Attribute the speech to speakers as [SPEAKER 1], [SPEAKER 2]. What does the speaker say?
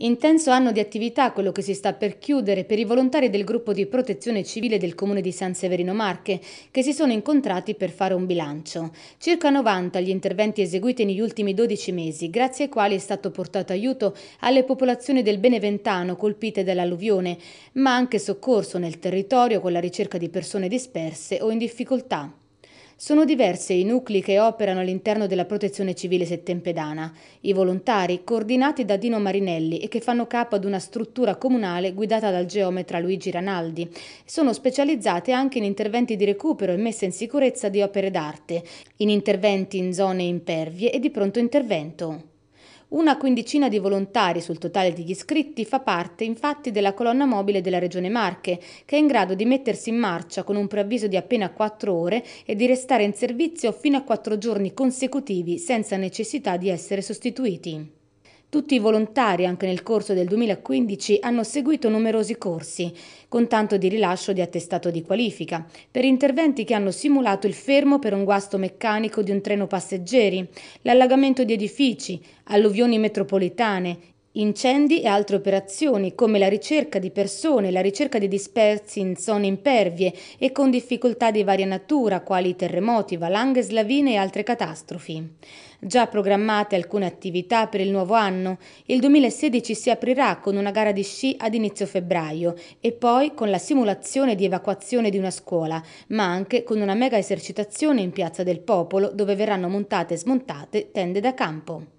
[SPEAKER 1] Intenso anno di attività quello che si sta per chiudere per i volontari del gruppo di protezione civile del comune di San Severino Marche che si sono incontrati per fare un bilancio. Circa 90 gli interventi eseguiti negli ultimi 12 mesi grazie ai quali è stato portato aiuto alle popolazioni del Beneventano colpite dall'alluvione ma anche soccorso nel territorio con la ricerca di persone disperse o in difficoltà. Sono diverse i nuclei che operano all'interno della protezione civile settempedana, i volontari coordinati da Dino Marinelli e che fanno capo ad una struttura comunale guidata dal geometra Luigi Ranaldi. Sono specializzate anche in interventi di recupero e messa in sicurezza di opere d'arte, in interventi in zone impervie e di pronto intervento. Una quindicina di volontari sul totale degli iscritti fa parte infatti della colonna mobile della Regione Marche, che è in grado di mettersi in marcia con un preavviso di appena 4 ore e di restare in servizio fino a 4 giorni consecutivi senza necessità di essere sostituiti. Tutti i volontari, anche nel corso del 2015, hanno seguito numerosi corsi, con tanto di rilascio di attestato di qualifica, per interventi che hanno simulato il fermo per un guasto meccanico di un treno passeggeri, l'allagamento di edifici, alluvioni metropolitane, incendi e altre operazioni come la ricerca di persone, la ricerca di dispersi in zone impervie e con difficoltà di varia natura quali terremoti, valanghe, slavine e altre catastrofi. Già programmate alcune attività per il nuovo anno, il 2016 si aprirà con una gara di sci ad inizio febbraio e poi con la simulazione di evacuazione di una scuola, ma anche con una mega esercitazione in Piazza del Popolo dove verranno montate e smontate tende da campo.